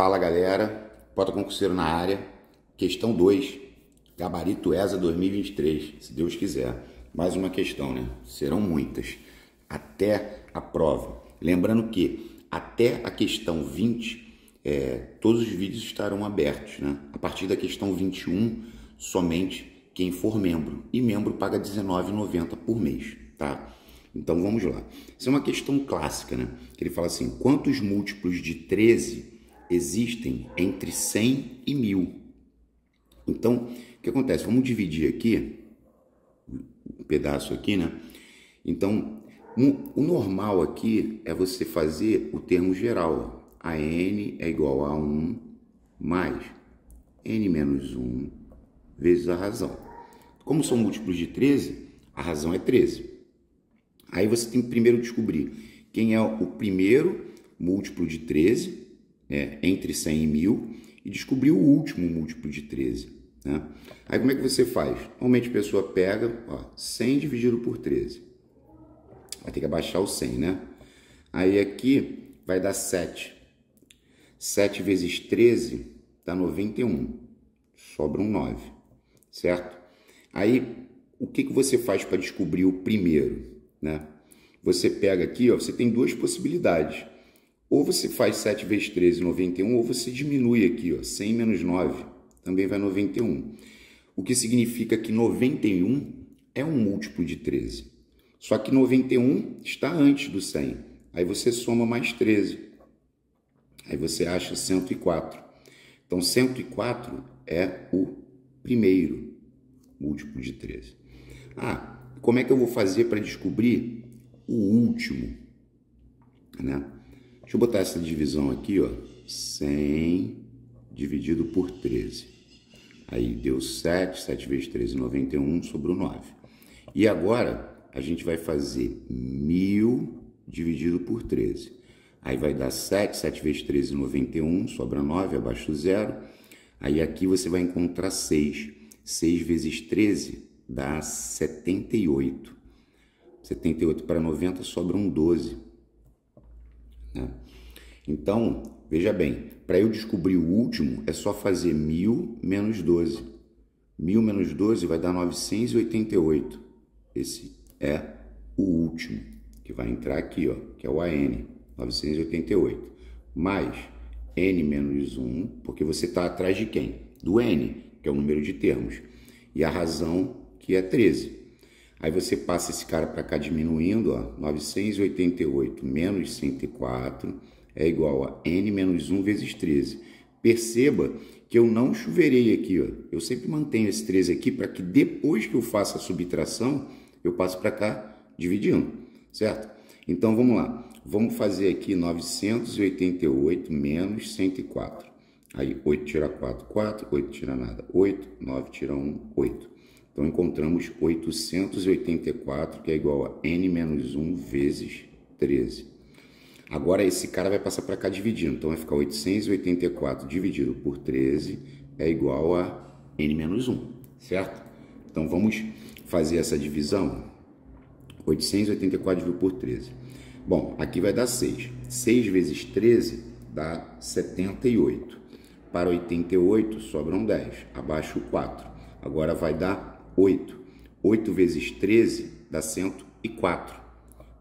Fala galera, Bota Concurseiro na área. Questão 2, Gabarito ESA 2023, se Deus quiser. Mais uma questão, né? Serão muitas, até a prova. Lembrando que até a questão 20, é, todos os vídeos estarão abertos, né? A partir da questão 21, somente quem for membro. E membro paga R$19,90 por mês, tá? Então vamos lá. Isso é uma questão clássica, né? Que ele fala assim: quantos múltiplos de 13 existem entre 100 e 1000. Então, o que acontece? Vamos dividir aqui, um pedaço aqui, né? Então, o normal aqui é você fazer o termo geral. Ó. A n é igual a 1 mais n menos 1 vezes a razão. Como são múltiplos de 13, a razão é 13. Aí você tem que primeiro descobrir quem é o primeiro múltiplo de 13 né, entre 100 e 1000 e descobrir o último múltiplo de 13. Né? Aí como é que você faz? Normalmente a pessoa pega ó, 100 dividido por 13. Vai ter que abaixar o 100, né? Aí aqui vai dar 7. 7 vezes 13 dá 91. Sobra um 9, certo? Aí o que, que você faz para descobrir o primeiro? Né? Você pega aqui, ó, você tem duas possibilidades. Ou você faz 7 vezes 13, 91, ou você diminui aqui, ó, 100 menos 9, também vai 91. O que significa que 91 é um múltiplo de 13. Só que 91 está antes do 100. Aí você soma mais 13. Aí você acha 104. Então 104 é o primeiro múltiplo de 13. Ah, como é que eu vou fazer para descobrir o último? Né? Deixa eu botar essa divisão aqui, ó. 100 dividido por 13. Aí deu 7, 7 vezes 13, 91, sobrou 9. E agora a gente vai fazer 1000 dividido por 13. Aí vai dar 7, 7 vezes 13, 91, sobra 9, abaixo do zero. Aí aqui você vai encontrar 6. 6 vezes 13 dá 78. 78 para 90 sobra sobram 12. Né? Então, veja bem, para eu descobrir o último é só fazer 1000 menos 12. 1000 menos 12 vai dar 988. Esse é o último que vai entrar aqui, ó, que é o AN, 988. Mais N menos 1, porque você está atrás de quem? Do N, que é o número de termos. E a razão que é 13. Aí você passa esse cara para cá diminuindo, ó, 988 menos 104 é igual a n menos 1 vezes 13. Perceba que eu não choverei aqui, ó. eu sempre mantenho esse 13 aqui para que depois que eu faça a subtração, eu passe para cá dividindo, certo? Então vamos lá, vamos fazer aqui 988 menos 104. Aí 8 tira 4, 4, 8 tira nada, 8, 9 tira 1, 8. Então encontramos 884, que é igual a n menos 1 vezes 13. Agora esse cara vai passar para cá dividindo, então vai ficar 884 dividido por 13 é igual a n menos 1, certo? Então vamos fazer essa divisão. 884 dividido por 13. Bom, aqui vai dar 6. 6 vezes 13 dá 78. Para 88 sobram 10, abaixo 4. Agora vai dar 8. 8 vezes 13 dá 104.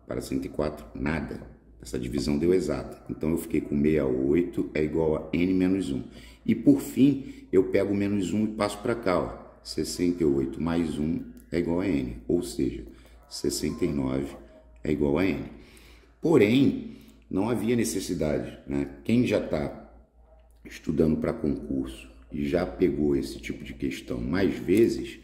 Para 104, nada. Essa divisão deu exata. Então eu fiquei com 68 é igual a n menos 1. E por fim, eu pego menos 1 e passo para cá. Ó. 68 mais 1 é igual a n. Ou seja, 69 é igual a n. Porém, não havia necessidade. Né? Quem já está estudando para concurso e já pegou esse tipo de questão mais vezes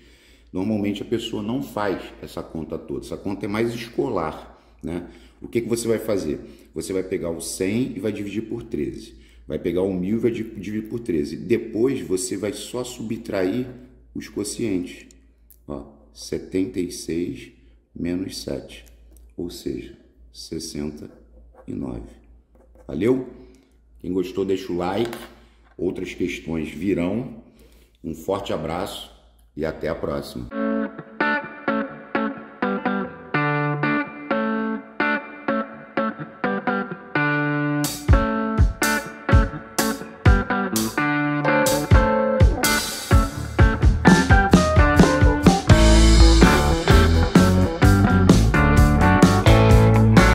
Normalmente a pessoa não faz essa conta toda, essa conta é mais escolar. Né? O que, que você vai fazer? Você vai pegar o 100 e vai dividir por 13. Vai pegar o 1.000 e vai dividir por 13. Depois você vai só subtrair os quocientes. Ó, 76 menos 7, ou seja, 69. Valeu? Quem gostou, deixa o like. Outras questões virão. Um forte abraço e até a próxima.